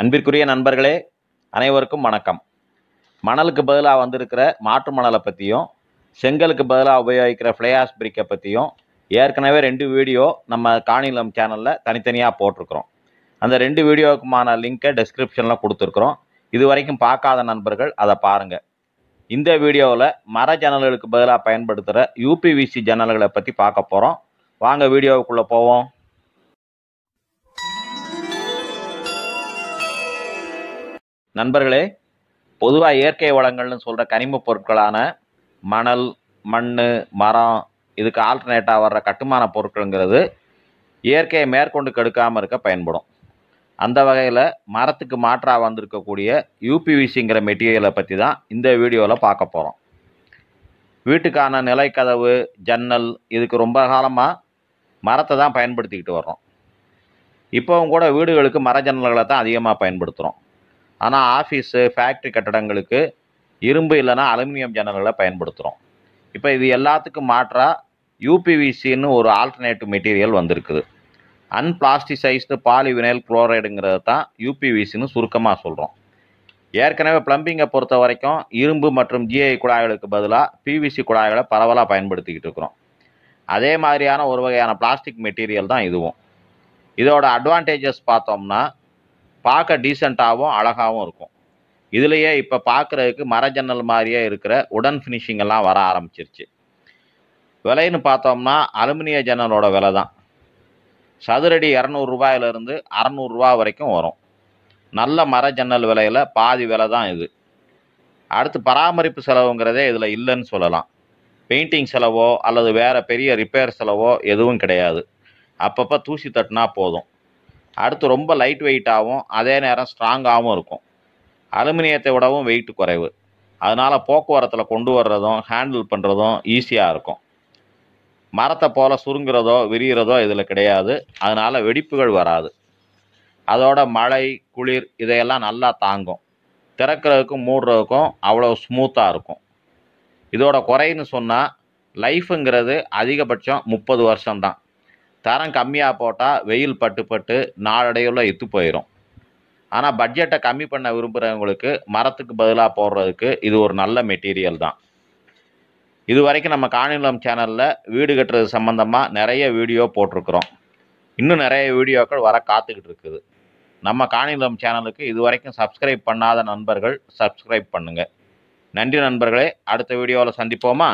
அன்பிற்குரிய நண்பர்களே அனைவருக்கும் வணக்கம் மணலுக்கு பதிலாக வந்திருக்கிற மாற்று மணலை பற்றியும் செங்கலுக்கு பதிலாக உபயோகிக்கிற ஃப்ளேயாஸ் பிரிக்கை பற்றியும் ஏற்கனவே ரெண்டு வீடியோ நம்ம காணிலம் சேனலில் தனித்தனியாக போட்டிருக்கிறோம் அந்த ரெண்டு வீடியோவுக்குமான லிங்க்கை டெஸ்கிரிப்ஷனில் கொடுத்துருக்குறோம் இது வரைக்கும் பார்க்காத நண்பர்கள் அதை பாருங்கள் இந்த வீடியோவில் மர ஜன்னல்களுக்கு பதிலாக பயன்படுத்துகிற யூபிவிசி ஜன்னல்களை பற்றி பார்க்க போகிறோம் வாங்க வீடியோவுக்குள்ளே போவோம் நண்பர்களே பொதுவாக இயற்கை வளங்கள்னு சொல்கிற கனிம பொருட்களான மணல் மண் மரம் இதுக்கு ஆல்டர்னேட்டாக வர்ற கட்டுமான பொருட்களுங்கிறது இயற்கையை மேற்கொண்டு கெடுக்காமல் இருக்க பயன்படும் அந்த வகையில் மரத்துக்கு மாற்றாக வந்திருக்கக்கூடிய யூபிவிசிங்கிற மெட்டீரியலை பற்றி தான் இந்த வீடியோவில் பார்க்க போகிறோம் வீட்டுக்கான நிலைக்கதவு ஜன்னல் இதுக்கு ரொம்ப காலமாக மரத்தை தான் பயன்படுத்திக்கிட்டு வர்றோம் இப்போவும் கூட வீடுகளுக்கு மர ஜன்னல்களை தான் அதிகமாக பயன்படுத்துகிறோம் ஆனால் ஆஃபீஸு ஃபேக்ட்ரி கட்டடங்களுக்கு இரும்பு இல்லைன்னா அலுமினியம் ஜன்னல்களை பயன்படுத்துகிறோம் இப்போ இது எல்லாத்துக்கும் மாற்றாக யூபிவிசின்னு ஒரு ஆல்டர்னேட்டிவ் மெட்டீரியல் வந்திருக்குது அன்பிளாஸ்டிசைஸ்டு பாலிவினைல் குளோரைடுங்கிறது தான் யூபிவிசின்னு சுருக்கமாக சொல்கிறோம் ஏற்கனவே ப்ளம்பிங்கை பொறுத்த வரைக்கும் இரும்பு மற்றும் ஜிஐ குழாய்களுக்கு பதிலாக பிவிசி குழாய்களை பரவலாக பயன்படுத்திக்கிட்டு இருக்கிறோம் அதே மாதிரியான ஒரு வகையான பிளாஸ்டிக் மெட்டீரியல் தான் இதுவும் இதோட அட்வான்டேஜஸ் பார்த்தோம்னா பார்க்க டீசெண்டாகவும் அழகாகவும் இருக்கும் இதுலேயே இப்போ பார்க்குறதுக்கு மர ஜன்னல் மாதிரியே இருக்கிற உடன் ஃபினிஷிங் எல்லாம் வர ஆரம்பிச்சிருச்சு விலைன்னு பார்த்தோம்னா அலுமினிய ஜன்னலோட விலை தான் சதுரடி இரநூறுபாயிலிருந்து அறநூறுரூவா வரைக்கும் வரும் நல்ல மர ஜன்னல் விலையில் பாதி விலை தான் இது அடுத்து பராமரிப்பு செலவுங்கிறதே இதில் இல்லைன்னு சொல்லலாம் பெயிண்டிங் செலவோ அல்லது வேறு பெரிய ரிப்பேர் செலவோ எதுவும் கிடையாது அப்பப்போ தூசி தட்டினா போதும் அடுத்து ரொம்ப லைட் வெயிட்டாகவும் அதே நேரம் ஸ்ட்ராங்காகவும் இருக்கும் அலுமினியத்தை விடவும் வெயிட் குறைவு அதனால் போக்குவரத்தில் கொண்டு வர்றதும் ஹேண்டில் பண்ணுறதும் ஈஸியாக இருக்கும் மரத்தை போல் சுருங்கிறதோ விரிகிறதோ இதில் கிடையாது அதனால் வெடிப்புகள் வராது அதோட மழை குளிர் இதையெல்லாம் நல்லா தாங்கும் திறக்கிறதுக்கும் மூடுறதுக்கும் அவ்வளோ ஸ்மூத்தாக இருக்கும் இதோட குறைன்னு சொன்னால் லைஃபுங்கிறது அதிகபட்சம் முப்பது வருஷம்தான் தரம் கம்மியாக போட்டால் வெயில் பட்டு பட்டு நாளடைவில் இத்து போயிடும் ஆனால் பட்ஜெட்டை கம்மி பண்ண விரும்புகிறவங்களுக்கு மரத்துக்கு பதிலாக போடுறதுக்கு இது ஒரு நல்ல மெட்டீரியல் தான் இது வரைக்கும் நம்ம காணிலம் சேனலில் வீடு கட்டுறது சம்மந்தமாக நிறைய வீடியோ போட்டிருக்கிறோம் இன்னும் நிறைய வீடியோக்கள் வர காத்துக்கிட்டு இருக்குது நம்ம காணிலம் சேனலுக்கு இது வரைக்கும் சப்ஸ்கிரைப் பண்ணாத நண்பர்கள் சப்ஸ்கிரைப் பண்ணுங்கள் நன்றி நண்பர்களே அடுத்த வீடியோவில் சந்திப்போமா